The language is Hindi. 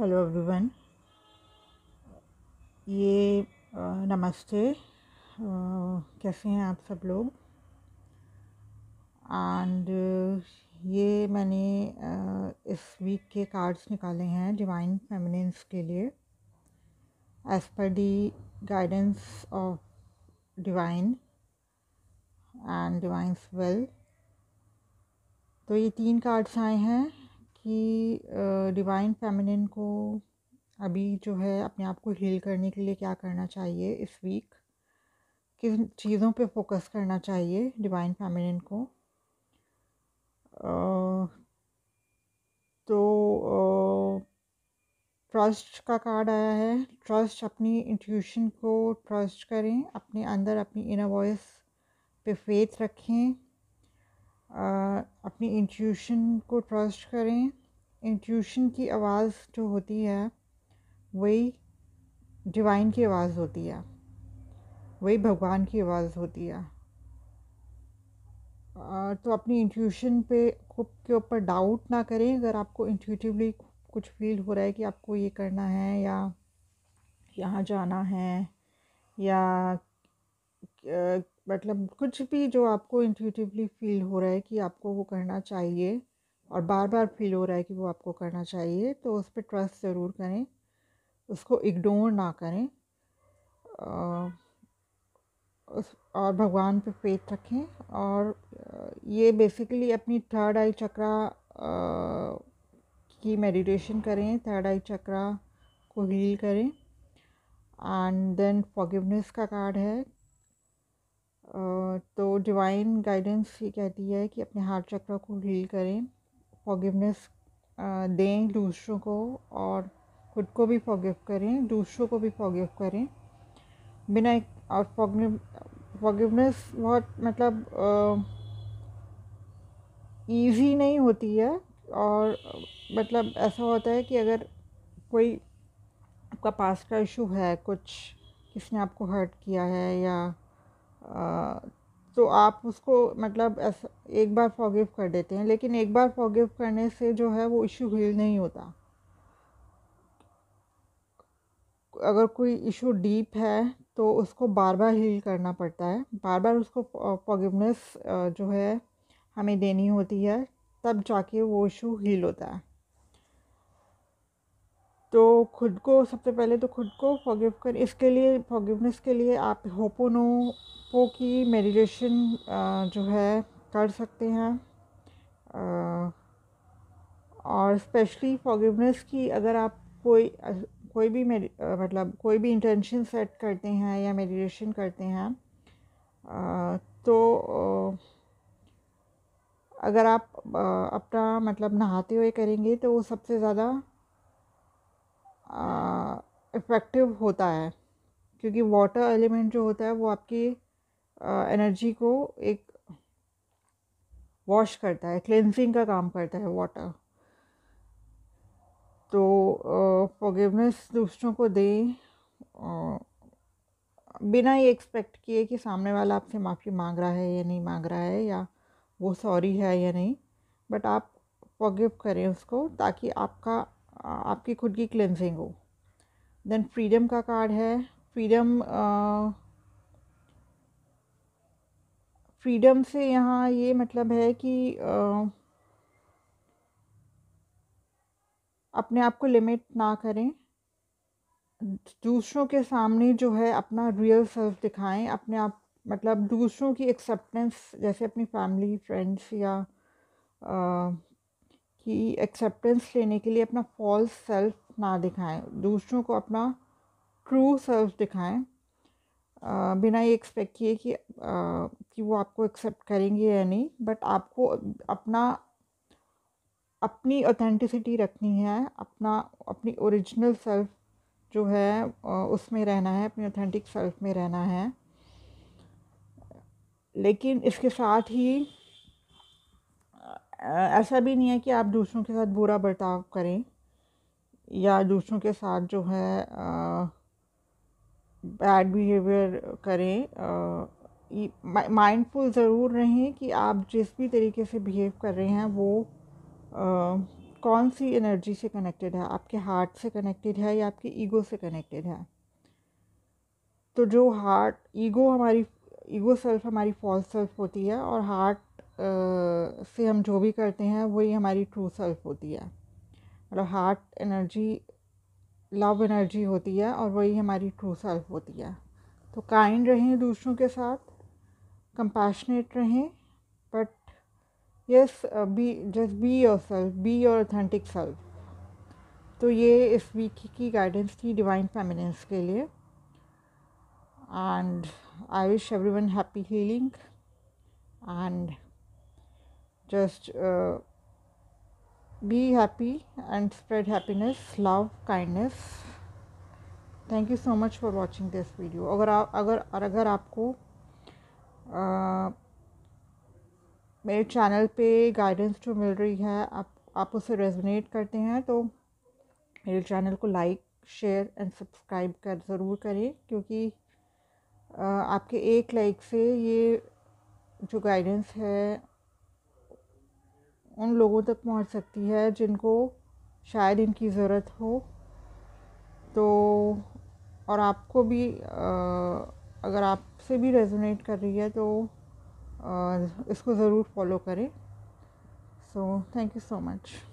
हेलो एवरीवन ये आ, नमस्ते आ, कैसे हैं आप सब लोग एंड ये मैंने आ, इस वीक के कार्ड्स निकाले हैं डिवाइन फेमिनेंस के लिए as per the guidance of divine and divines well तो ये तीन कार्ड्स आए हैं कि डिवाइन फैमिलिन को अभी जो है अपने आप को हील करने के लिए क्या करना चाहिए इस वीक किन चीज़ों पे फोकस करना चाहिए डिवाइन फैमिलिन को आ, तो ट्रस्ट का कार्ड आया है ट्रस्ट अपनी इंट्यूशन को ट्रस्ट करें अपने अंदर अपनी इनर वॉइस पे फेथ रखें अपनी इंट्यूशन को ट्रस्ट करें इंट्यूशन की आवाज़ जो होती है वही डिवाइन की आवाज़ होती है वही भगवान की आवाज़ होती है तो अपनी इंट्यूशन पे के ऊपर डाउट ना करें अगर आपको इंट्यूटिवली कुछ फील हो रहा है कि आपको ये करना है या यहाँ जाना है या मतलब कुछ भी जो आपको इंट्यूटिवली फील हो रहा है कि आपको वो करना चाहिए और बार बार फील हो रहा है कि वो आपको करना चाहिए तो उस पर ट्रस्ट ज़रूर करें उसको इग्नोर ना करें उस और भगवान पे फेथ रखें और ये बेसिकली अपनी थर्ड आई चक्रा की मेडिटेशन करें थर्ड आई चक्रा को हील करें एंड देन फॉगिवनेस का कार्ड है तो डिवाइन गाइडेंस ये कहती है कि अपने हार्ट चक्र को हील करें फॉगिवनेस दें दूसरों को और खुद को भी फॉगिव करें दूसरों को भी फॉगिव करें बिना एक और फॉगिवनेस बहुत मतलब ईजी नहीं होती है और मतलब ऐसा होता है कि अगर कोई आपका पास का इशू है कुछ किसी ने आपको हर्ट किया है या तो आप उसको मतलब ऐसा एक बार फॉगिव कर देते हैं लेकिन एक बार फॉगिव करने से जो है वो इशू हील नहीं होता अगर कोई इशू डीप है तो उसको बार बार हील करना पड़ता है बार बार उसको फॉगिवनेस जो है हमें देनी होती है तब जाके वो इशू हील होता है तो खुद को सबसे पहले तो खुद को फॉगिव कर इसके लिए फॉगिवनेस के लिए आप होपोनो पो की मेडिटेशन जो है कर सकते हैं और स्पेशली फॉगिवनेस की अगर आप कोई कोई भी मतलब कोई भी इंटेंशन सेट करते हैं या मेडिटेशन करते हैं तो अगर आप अपना मतलब नहाते हुए करेंगे तो वो सबसे ज़्यादा इफ़ेक्टिव होता है क्योंकि वाटर एलिमेंट जो होता है वो आपकी एनर्जी को एक वॉश करता है क्लेंसिंग का काम करता है वाटर तो फॉरगिवनेस दूसरों को दें बिना ये एक्सपेक्ट किए कि सामने वाला आपसे माफ़ी मांग रहा है या नहीं मांग रहा है या वो सॉरी है या नहीं बट आप फॉरगिव करें उसको ताकि आपका आपकी खुद की क्लेंजिंग हो देन फ्रीडम का कार्ड है फ्रीडम फ्रीडम से यहाँ ये मतलब है कि आ, अपने आप को लिमिट ना करें दूसरों के सामने जो है अपना रियल सेल्फ दिखाएं अपने आप मतलब दूसरों की एक्सेप्टेंस जैसे अपनी फैमिली फ्रेंड्स या आ, की एक्सेप्टेंस लेने के लिए अपना फॉल्स सेल्फ ना दिखाएं दूसरों को अपना ट्रू सेल्फ दिखाएं बिना ये एक्सपेक्ट किए कि आ, कि वो आपको एक्सेप्ट करेंगे या नहीं बट आपको अपना अपनी ऑथेंटिसिटी रखनी है अपना अपनी ओरिजिनल सेल्फ जो है उसमें रहना है अपनी ऑथेंटिक सेल्फ में रहना है लेकिन इसके साथ ही ऐसा भी नहीं है कि आप दूसरों के साथ बुरा बर्ताव करें या दूसरों के साथ जो है बैड बिहेवियर करें माइंडफुल ज़रूर रहें कि आप जिस भी तरीके से बिहेव कर रहे हैं वो आ, कौन सी एनर्जी से कनेक्टेड है आपके हार्ट से कनेक्टेड है या आपके ईगो से कनेक्टेड है तो जो हार्ट ईगो हमारी ईगो सेल्फ हमारी फॉल्स सेल्फ होती है और हार्ट से हम जो भी करते हैं वही हमारी ट्रू सेल्फ होती है मतलब हार्ट एनर्जी लव एनर्जी होती है और वही हमारी ट्रू सेल्फ होती है तो काइंड रहें दूसरों के साथ कंपैशनेट रहें but yes be just be yourself be your authentic self तो ये इस वीक की गाइडेंस थी डिवाइन फेमिनेंस के लिए and I wish everyone happy healing and just uh, be happy and spread happiness love kindness thank you so much for watching this video अगर आप अगर और अगर आपको आ, uh, मेरे चैनल पे गाइडेंस जो मिल रही है आप आप उसे रेजोनेट करते हैं तो मेरे चैनल को लाइक शेयर एंड सब्सक्राइब कर ज़रूर करें क्योंकि आ, uh, आपके एक लाइक से ये जो गाइडेंस है उन लोगों तक पहुंच सकती है जिनको शायद इनकी ज़रूरत हो तो और आपको भी अगर आपसे भी रेजोनेट कर रही है तो इसको ज़रूर फॉलो करें so thank you so much